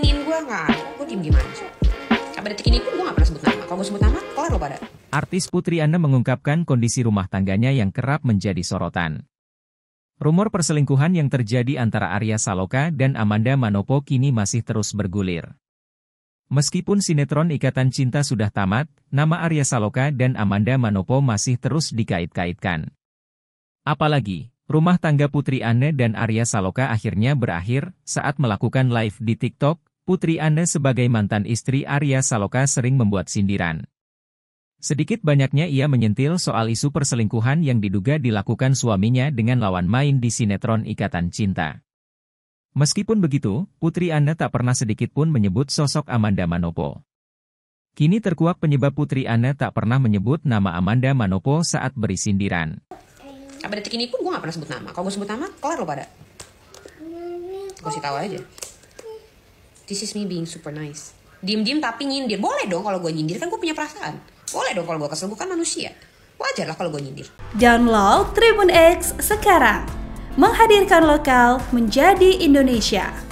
ingin gue nggak, gue diem gimana detik ini pun gue pernah sebut nama. Kalau gue sebut nama, kelar pada. Artis Putri Anne mengungkapkan kondisi rumah tangganya yang kerap menjadi sorotan. Rumor perselingkuhan yang terjadi antara Arya Saloka dan Amanda Manopo kini masih terus bergulir. Meskipun sinetron Ikatan Cinta sudah tamat, nama Arya Saloka dan Amanda Manopo masih terus dikait-kaitkan. Apalagi, rumah tangga Putri Anne dan Arya Saloka akhirnya berakhir saat melakukan live di TikTok putri Anda sebagai mantan istri Arya Saloka sering membuat sindiran. Sedikit banyaknya ia menyentil soal isu perselingkuhan yang diduga dilakukan suaminya dengan lawan main di sinetron Ikatan Cinta. Meskipun begitu, Putri Anne tak pernah sedikit pun menyebut sosok Amanda Manopo. Kini terkuak penyebab Putri Anne tak pernah menyebut nama Amanda Manopo saat beri sindiran. Sampai detik ini pun gue gak pernah sebut nama. Kalau gue sebut nama, kelar lo pada. Gue sih tahu aja this is me being super nice diem-diem tapi nyindir boleh dong kalau gue nyindir kan gue punya perasaan boleh dong kalau gue kesel gue kan manusia wajar lah kalau gue nyindir download Tribun X sekarang menghadirkan lokal menjadi Indonesia